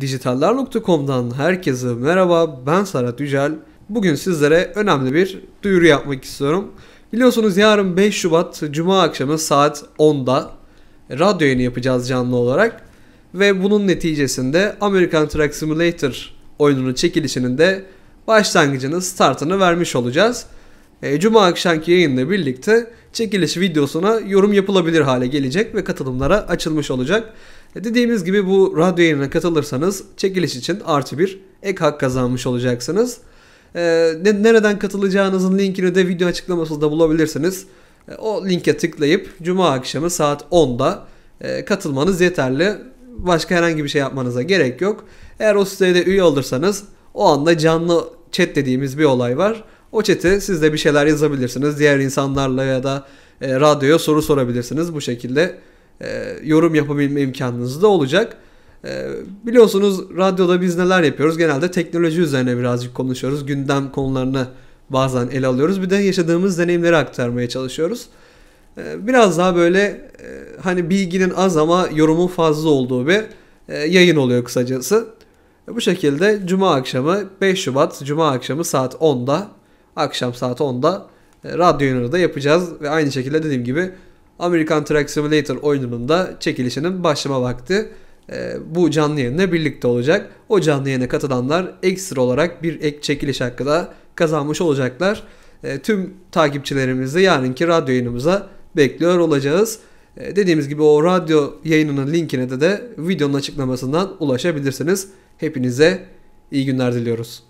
Dijitallar.com'dan herkese merhaba. Ben Serhat Yücel. Bugün sizlere önemli bir duyuru yapmak istiyorum. Biliyorsunuz yarın 5 Şubat Cuma akşamı saat 10'da radyo yayını yapacağız canlı olarak. Ve bunun neticesinde American Truck Simulator oyununun çekilişinin de başlangıcını, startını vermiş olacağız. E, Cuma akşamki yayınla birlikte çekiliş videosuna yorum yapılabilir hale gelecek ve katılımlara açılmış olacak. E, dediğimiz gibi bu radyo yayınına katılırsanız çekiliş için artı bir ek hak kazanmış olacaksınız. Ee, nereden katılacağınızın linkini de video açıklamasında bulabilirsiniz. E, o linke tıklayıp cuma akşamı saat 10'da e, katılmanız yeterli. Başka herhangi bir şey yapmanıza gerek yok. Eğer o siteye de üye olursanız o anda canlı chat dediğimiz bir olay var. O çete siz de bir şeyler yazabilirsiniz. Diğer insanlarla ya da e, radyoya soru sorabilirsiniz. Bu şekilde e, yorum yapabilme imkanınız da olacak. E, biliyorsunuz radyoda biz neler yapıyoruz? Genelde teknoloji üzerine birazcık konuşuyoruz. Gündem konularını bazen ele alıyoruz. Bir de yaşadığımız deneyimleri aktarmaya çalışıyoruz. E, biraz daha böyle e, hani bilginin az ama yorumun fazla olduğu bir e, yayın oluyor kısacası. Bu şekilde Cuma akşamı 5 Şubat Cuma akşamı saat 10'da Akşam saat 10'da e, radyonu da yapacağız. Ve aynı şekilde dediğim gibi American Truck Simulator oyununun da çekilişinin başlama vakti e, bu canlı yayınla birlikte olacak. O canlı yayına katılanlar ekstra olarak bir ek çekiliş hakkı da kazanmış olacaklar. E, tüm takipçilerimizi yarınki radyo yayınımıza bekliyor olacağız. Dediğimiz gibi o radyo yayınının linkine de de videonun açıklamasından ulaşabilirsiniz. Hepinize iyi günler diliyoruz.